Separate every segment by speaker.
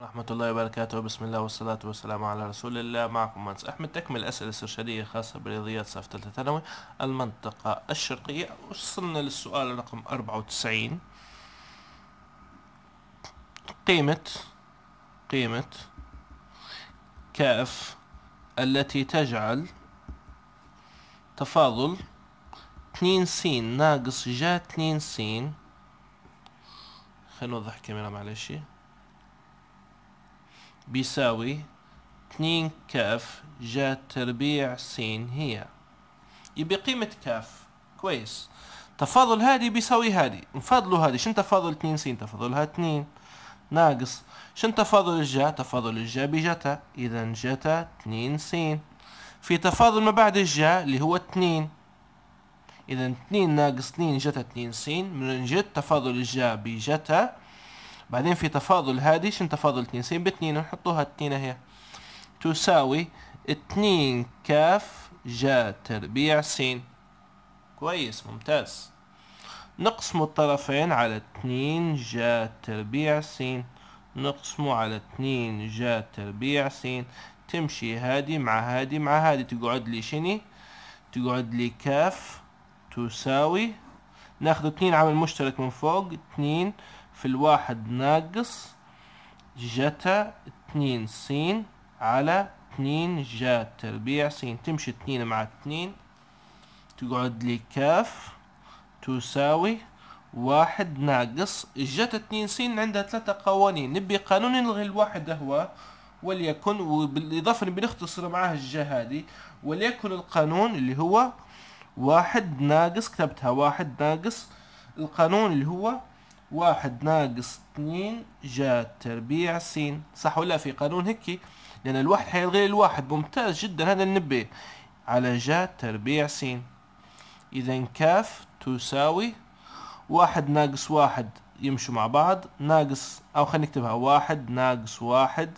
Speaker 1: ورحمة الله وبركاته بسم الله والصلاة والسلام على رسول الله معكم مانس أحمد تكمل الأسئلة الاسترشادية خاصة برياضيات صف ثالثة ثانوي المنطقة الشرقية وصلنا للسؤال رقم أربعة وتسعين قيمة قيمة كاف التي تجعل تفاضل اتنين س ناقص جا اتنين س خلينا نوضح الكاميرا معلش بيساوي اتنين كاف جا تربيع سين هي يبقى قيمة كاف كويس تفاضل هادي بيساوي هادي نفاضلو هادي شن تفاضل اتنين سين تفاضلها اتنين ناقص شن تفاضل الجا تفاضل الجا بجتا اذا جتا اتنين سين في تفاضل ما بعد الجا اللي هو اتنين اذا اتنين ناقص اتنين جتا اتنين سين من جت تفاضل الجا بجتا بعدين في تفاضل هادي شن تفاضل اتنين سين باتنين نحطوها اتنين هي تساوي اتنين كاف جا تربيع سين كويس ممتاز نقسم الطرفين على اتنين جا تربيع سين نقسمه على اتنين جا تربيع سين تمشي هادي مع هادي مع هادي تقعد لي شني تقعد لي كاف تساوي ناخذ اتنين عامل مشترك من فوق اتنين في الواحد ناقص جتا اتنين سين على اتنين جا تربيع سين تمشي اتنين مع اتنين تقعد لي كاف تساوي واحد ناقص جتا اتنين سين عندها ثلاثة قوانين نبي قانون نلغي الواحد هو وليكن وبالإضافة نبي نختصر معاه الجا هذه وليكن القانون اللي هو واحد ناقص كتبتها واحد ناقص القانون اللي هو واحد ناقص اثنين جا تربيع س صح ولا في قانون هيك لأن الواحد حيلغي الواحد ممتاز جدا هذا النبه على جا تربيع س إذا كاف تساوي واحد ناقص واحد يمشوا مع بعض ناقص أو خلينا نكتبها واحد ناقص واحد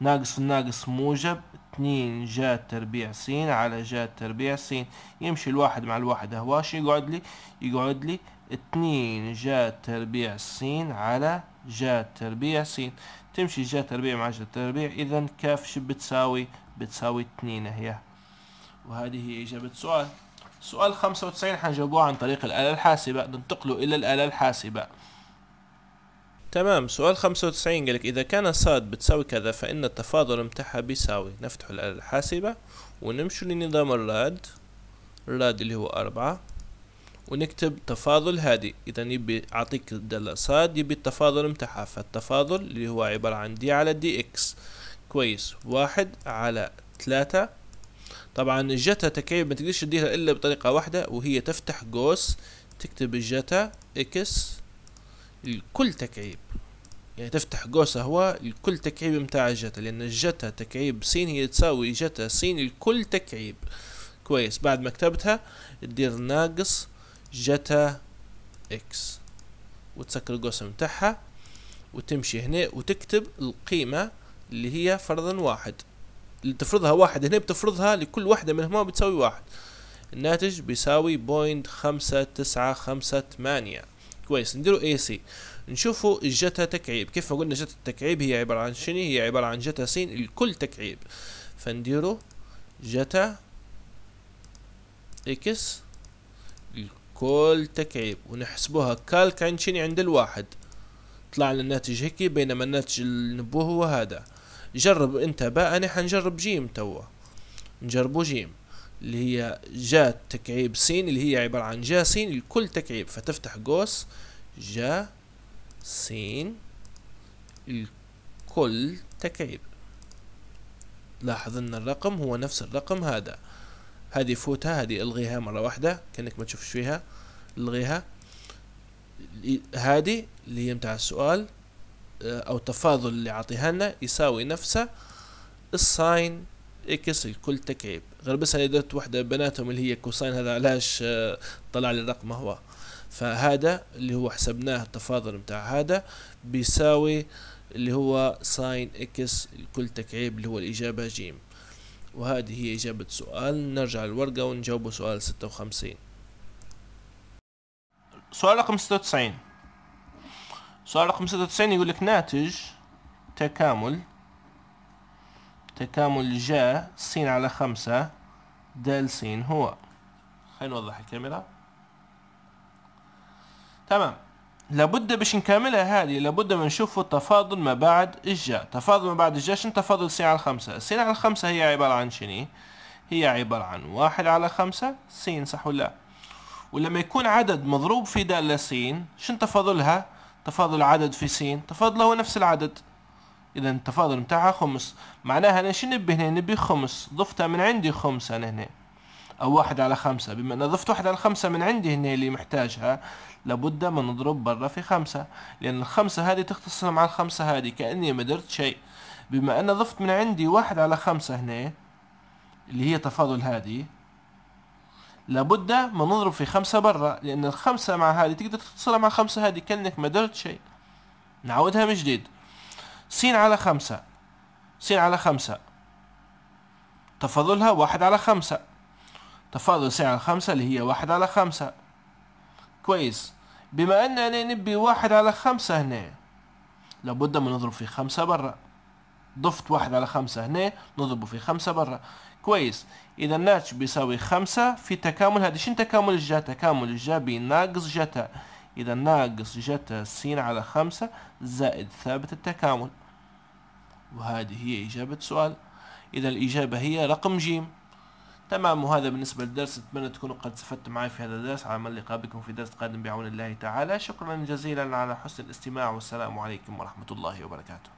Speaker 1: ناقص ناقص الناقص موجب اثنين جا تربيع س على جا تربيع س يمشي الواحد مع الواحد اهواش يقعد لي يقعد لي اتنين جا تربيع سين على جا تربيع سين تمشي جا تربيع مع جا تربيع إذا كاف شو بتساوي بتساوي اتنين هي وهذه هي إجابة سؤال سؤال خمسة وتسعين حنجاوبوه عن طريق الآلة الحاسبة ننتقلوا إلى الآلة الحاسبة تمام سؤال خمسة وتسعين قالك إذا كان صاد بتساوي كذا فإن التفاضل متاعها بيساوي نفتح الآلة الحاسبة ونمشي لنظام الراد الراد اللي هو أربعة ونكتب تفاضل هادي إذا يبي أعطيك الصاد يبي التفاضل متاعها فالتفاضل اللي هو عبارة عن دي على دي إكس كويس واحد على ثلاثة طبعا الجتا تكعيب ما تقدرش تديرها إلا بطريقة واحدة وهي تفتح قوس تكتب الجتا إكس الكل تكعيب يعني تفتح قوس هو الكل تكعيب متاع الجتا لأن الجتا تكعيب س هي تساوي جتا س الكل تكعيب كويس بعد ما كتبتها تدير ناقص جتا اكس وتسكر القسم تاعها وتمشي هنا وتكتب القيمة اللي هي فرضا واحد اللي تفرضها واحد هنا بتفرضها لكل واحدة منهما بتساوي واحد الناتج بيساوي بوينت خمسة تسعة خمسة ثمانية كويس نديرو اي سي نشوفوا جتا تكعيب كيف ما قلنا جتا التكعيب هي عبارة عن شنو هي عبارة عن جتا سين الكل تكعيب فنديرو جتا اكس كل تكعيب ونحسبوها كالك شني عند الواحد طلع لنا الناتج هيك بينما الناتج النبو هو هذا جرب انت بقى انا حنجرب جيم توا نجربو جيم اللي هي جا تكعيب سين اللي هي عبارة عن جا سين لكل تكعيب فتفتح قوس جا سين لكل تكعيب لاحظ ان الرقم هو نفس الرقم هذا هذه فوتها هذه الغيها مره واحده كانك ما تشوفش فيها الغيها هذه اللي هي متاع السؤال آه، او التفاضل اللي عطيها لنا يساوي نفسه الساين اكس الكل تكعيب غير بس انا درت وحده بناتهم اللي هي كوساين هذا علاش آه، طلع لي الرقم هو فهذا اللي هو حسبناه التفاضل متاع هذا بيساوي اللي هو ساين اكس الكل تكعيب اللي هو الاجابه جيم وهذه هي إجابة سؤال نرجع للورقة ونجاوبه سؤال ستة وخمسين سؤال رقم ستة وتسعين سؤال رقم ستة وتسعين يقول لك ناتج تكامل تكامل جا س على خمسة دال س هو خلينا نوضح الكاميرا تمام لابد باش نكملها هذه لابد ما نشوفوا تفاضل ما بعد الجا تفاضل ما بعد الجا شنو تفاضل سين على خمسة سين على خمسة هي عبارة عن شنو هي عبارة عن واحد على خمسة سين صح ولا ولما يكون عدد مضروب في دالة سين شنو تفاضلها تفاضل العدد في سين تفاضله هو نفس العدد اذا التفاضل متاعها خمس معناها انا شنو نبي هنا نبي خمس ضفتها من عندي خمس انا هنا او واحد على خمسة بما ان ضفت واحد على خمسة من عندي هنا اللي محتاجها لابد ما نضرب برا في خمسة لان الخمسة هذه تختصر مع الخمسة هذه كأني ما درت شيء بما ان ضفت من عندي واحد على خمسة هنا اللي هي تفاضل هذه لابد ما نضرب في خمسة برا لأن الخمسة مع هذه تقدر تتصل مع خمسة هذه كأنك ما درت شيء نعودها من جديد س على خمسة س على خمسة تفاضلها واحد على خمسة تفاضل سعر خمسة اللي هي واحد على خمسة كويس بما اننا نبي واحد على خمسة هنا لابد ما نضرب في خمسة برا ضفت واحد على خمسة هنا نضربه في خمسة برا كويس اذا الناتج بيساوي خمسة في تكامل هذا شنو تكامل الجا تكامل الجا بناقص جتا اذا ناقص جتا س على خمسة زائد ثابت التكامل وهذه هي اجابة سؤال اذا الاجابة هي رقم جيم تمام وهذا بالنسبة للدرس أتمنى تكونوا قد استفدتم معي في هذا الدرس على من بكم في درس قادم بعون الله تعالى شكرا جزيلا على حسن الاستماع والسلام عليكم ورحمة الله وبركاته